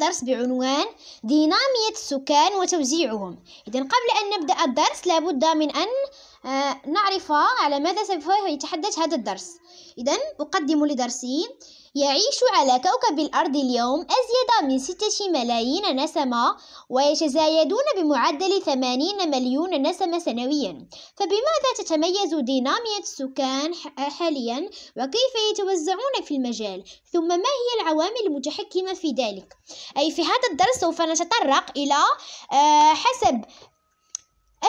درس بعنوان دينامية السكان وتوزيعهم إذن قبل أن نبدأ الدرس لابد من أن آه، نعرف على ماذا سوف يتحدث هذا الدرس إذا أقدم لدرسي يعيش على كوكب الأرض اليوم أزيد من ستة ملايين نسمة ويتزايدون بمعدل ثمانين مليون نسمة سنويا فبماذا تتميز دينامية السكان حاليا وكيف يتوزعون في المجال ثم ما هي العوامل المتحكمة في ذلك أي في هذا الدرس سوف نتطرق إلى آه، حسب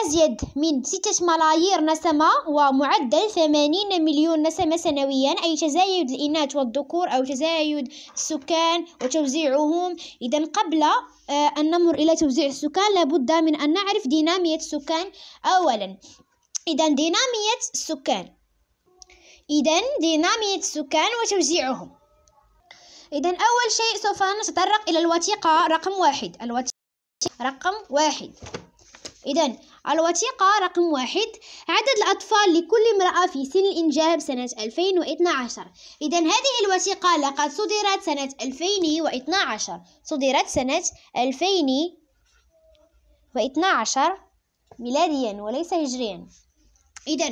أزيد من 6 ملايير نسمة ومعدل 80 مليون نسمة سنويا أي تزايد الإناث والذكور أو تزايد السكان وتوزيعهم إذا قبل آه، أن نمر إلى توزيع السكان لابد من أن نعرف دينامية السكان أولا إذا دينامية السكان إذا دينامية السكان وتوزيعهم إذا أول شيء سوف نتطرق إلى الوثيقة رقم واحد الوثيقة رقم واحد إذا الوثيقة رقم واحد عدد الأطفال لكل امرأة في سن الإنجاب سنة 2012 إذا هذه الوثيقة لقد صدرت سنة 2012 صدرت سنة 2012 ميلاديا وليس هجريا إذا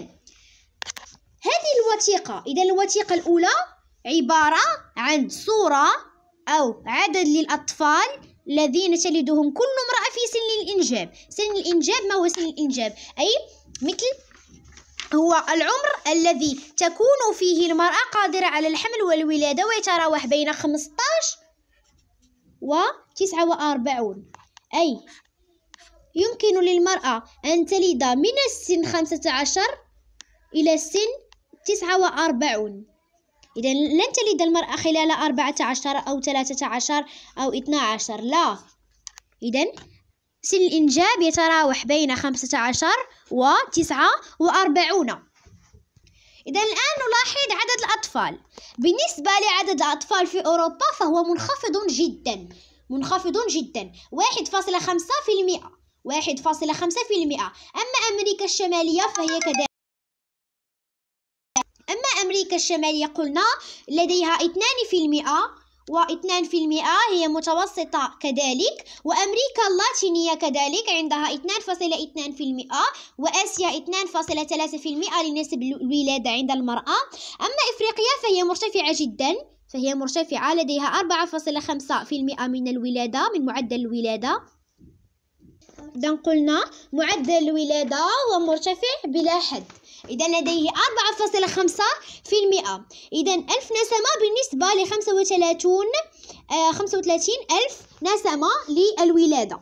هذه الوثيقة إذا الوثيقة الأولى عبارة عن صورة أو عدد للأطفال الذين تلدهم كل امرأة في سن الإنجاب سن الإنجاب ما هو سن الإنجاب أي مثل هو العمر الذي تكون فيه المرأة قادرة على الحمل والولادة ويتراوح بين 15 و 49 أي يمكن للمرأة أن تلد من السن 15 إلى السن 49 إذا لن تلد المرأة خلال أربعة عشر أو ثلاثة عشر أو اثنا عشر لا إذا سن الإنجاب يتراوح بين خمسة عشر وتسعة وأربعون إذا الآن نلاحظ عدد الأطفال بالنسبة لعدد الأطفال في أوروبا فهو منخفض جدا منخفض جدا 1.5% 1.5% أما أمريكا الشمالية فهي كذلك أمريكا الشمالية قلنا لديها 2% و2% هي متوسطة كذلك وأمريكا اللاتينية كذلك عندها 2.2% وآسيا 2.3% لنسب الولادة عند المرأة أما إفريقيا فهي مرتفعة جداً فهي مرتفعة لديها 4.5% من الولادة من معدل الولادة إذا قلنا معدل الولادة ومرتفع بلا حد إذا لديه 4.5 في المئة إذا ألف نسمة بالنسبة ل 35 35 ألف نسمة للولادة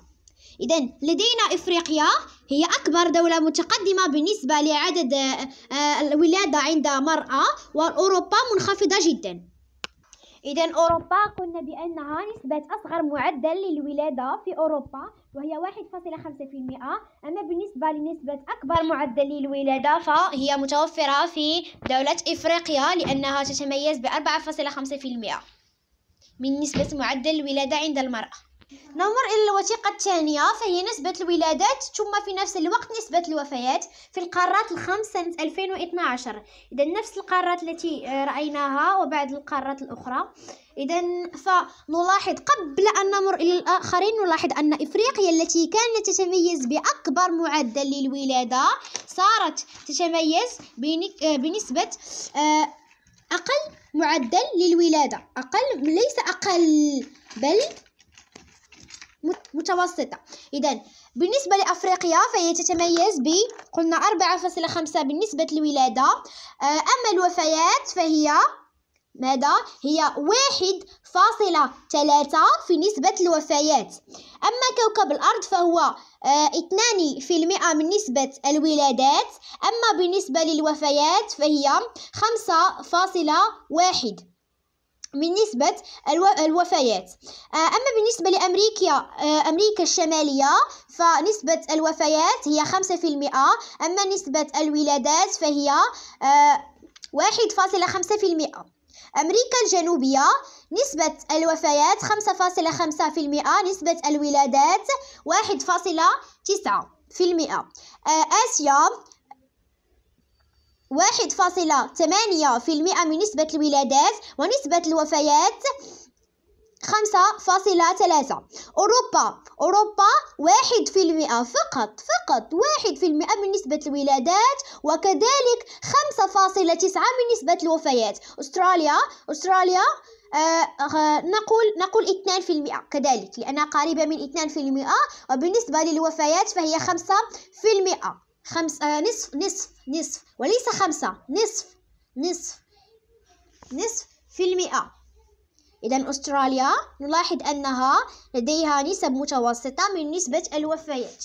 إذا لدينا إفريقيا هي أكبر دولة متقدمة بالنسبة لعدد آه، آه، الولادة عند مرأة وأوروبا منخفضة جداً إذا أوروبا قلنا بأنها نسبة أصغر معدل للولادة في أوروبا وهي 1.5% أما بالنسبة لنسبة أكبر معدل للولادة فهي متوفرة في دولة إفريقيا لأنها تتميز ب 4.5% من نسبة معدل الولادة عند المرأة نمر إلى الوثيقة الثانية فهي نسبة الولادات ثم في نفس الوقت نسبة الوفيات في القارات الخمس سنة 2012 إذا نفس القارات التي آه، رأيناها وبعد القارات الأخرى إذا فنلاحظ قبل أن نمر إلى الآخرين نلاحظ أن إفريقيا التي كانت تتميز بأكبر معدل للولادة صارت تتميز آه، بنسبة آه، أقل معدل للولادة أقل ليس أقل بل متوسطة إذا بالنسبة لأفريقيا فهي تتميز ب قلنا 4.5 بالنسبة للولادة آه، أما الوفيات فهي ماذا؟ هي واحد فاصلة ثلاثة في نسبة الوفيات أما كوكب الأرض فهو آه، اثنان في المئة من نسبة الولادات أما بالنسبة للوفيات فهي خمسة فاصلة واحد بالنسبة الوفيات آه، أما بالنسبة لأمريكا آه، أمريكا الشمالية فنسبة الوفيات هي خمسة في المئة أما نسبة الولادات فهي آه، واحد فاصلة خمسة في المئة أمريكا الجنوبية نسبة الوفيات خمسة فاصلة خمسة في المئة نسبة الولادات واحد فاصلة تسعة في المئة آسيا واحد فاصلة ثمانية في المئة من نسبة الولادات ونسبة الوفيات خمسة فاصلة ثلاثة أوروبا أوروبا واحد في المئة فقط فقط واحد في المئة من نسبة الولادات وكذلك خمسة فاصلة تسعة من نسبة الوفيات أستراليا أستراليا آه, آه، نقول نقول اثنان في المئة كذلك لأنها قريبة من اثنان في المئة وبالنسبة للوفيات فهي خمسة في المئة خمس آه نصف نصف نصف وليس خمسة نصف نصف نصف في المئة إذا أستراليا نلاحظ أنها لديها نسب متوسطة من نسبة الوفيات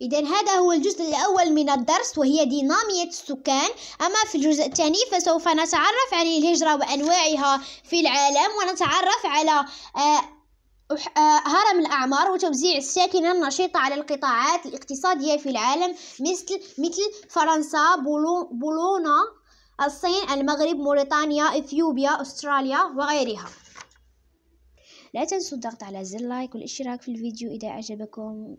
إذا هذا هو الجزء الأول من الدرس وهي دينامية السكان أما في الجزء الثاني فسوف نتعرف عن الهجرة وأنواعها في العالم ونتعرف على آه آه، هرم الأعمار وتوزيع الساكنة النشيطة على القطاعات الاقتصادية في العالم مثل مثل فرنسا بولونا الصين المغرب موريتانيا إثيوبيا أستراليا وغيرها لا تنسوا الضغط على زر لايك والاشتراك في الفيديو إذا أعجبكم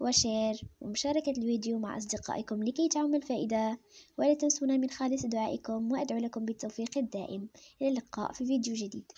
وشير ومشاركة الفيديو مع أصدقائكم لكي تعم الفائدة ولا تنسونا من خالص دعائكم وأدعو لكم بالتوفيق الدائم إلى اللقاء في فيديو جديد